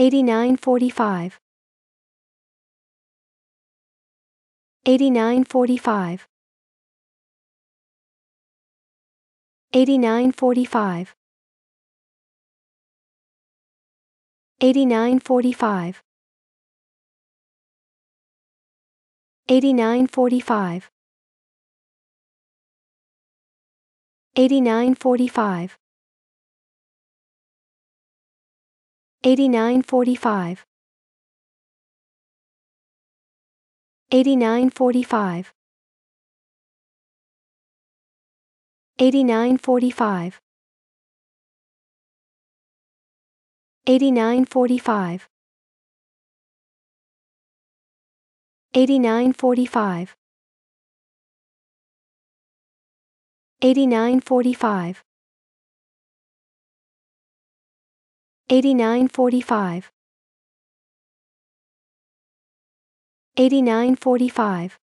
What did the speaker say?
8945 8945 8945 8945 8945 8945 8945 8945 8945 8945 8945 8945 8945 8945